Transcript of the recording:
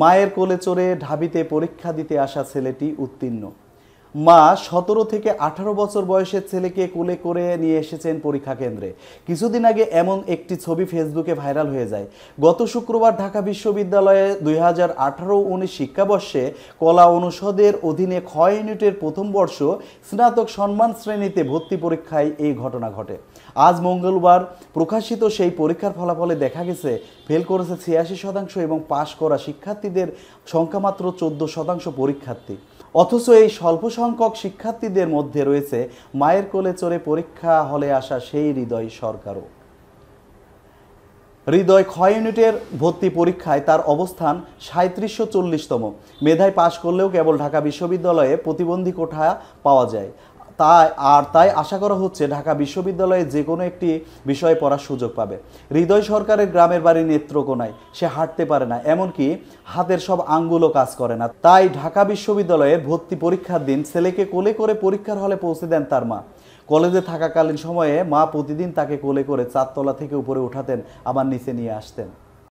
মায়ের কোলে চড়ে ঢাবিতে পরীক্ষা দিতে আসা ছেলেটি উত্তীর্ণ মা সতেরো থেকে আঠারো বছর বয়সের ছেলেকে কোলে করে নিয়ে এসেছেন পরীক্ষা কেন্দ্রে কিছুদিন আগে এমন একটি ছবি ফেসবুকে ভাইরাল হয়ে যায় গত শুক্রবার ঢাকা বিশ্ববিদ্যালয়ে দুই হাজার আঠারো উনিশ শিক্ষাবর্ষে কলা অনুষদের অধীনে খ ইউনিটের প্রথম বর্ষ স্নাতক সম্মান শ্রেণীতে ভর্তি পরীক্ষায় এই ঘটনা ঘটে আজ মঙ্গলবার প্রকাশিত সেই পরীক্ষার ফলাফলে দেখা গেছে ফেল করেছে ছিয়াশি শতাংশ এবং পাশ করা শিক্ষার্থীদের সংখ্যা মাত্র চোদ্দ শতাংশ পরীক্ষার্থী অথচ এই স্বল্প সংখ্যক শিক্ষার্থীদের মধ্যে রয়েছে মায়ের কোলে চড়ে পরীক্ষা হলে আসা সেই হৃদয় সরকারও হৃদয় ক্ষয় ইউনিটের ভর্তি পরীক্ষায় তার অবস্থান সাঁত্রিশশো চল্লিশতম মেধায় পাশ করলেও কেবল ঢাকা বিশ্ববিদ্যালয়ে প্রতিবন্ধী কোঠা পাওয়া যায় তাই আর তাই আশা করা হচ্ছে ঢাকা বিশ্ববিদ্যালয়ে যে কোনো একটি বিষয়ে পড়ার সুযোগ পাবে হৃদয় সরকারের গ্রামের বাড়ি নেত্রকোনায় সে হাঁটতে পারে না এমনকি হাতের সব আঙ্গুলও কাজ করে না তাই ঢাকা বিশ্ববিদ্যালয়ের ভর্তি পরীক্ষার দিন ছেলেকে কোলে করে পরীক্ষার হলে পৌঁছে দেন তার মা কলেজে থাকাকালীন সময়ে মা প্রতিদিন তাকে কোলে করে চারতলা থেকে উপরে উঠাতেন আবার নিচে নিয়ে আসতেন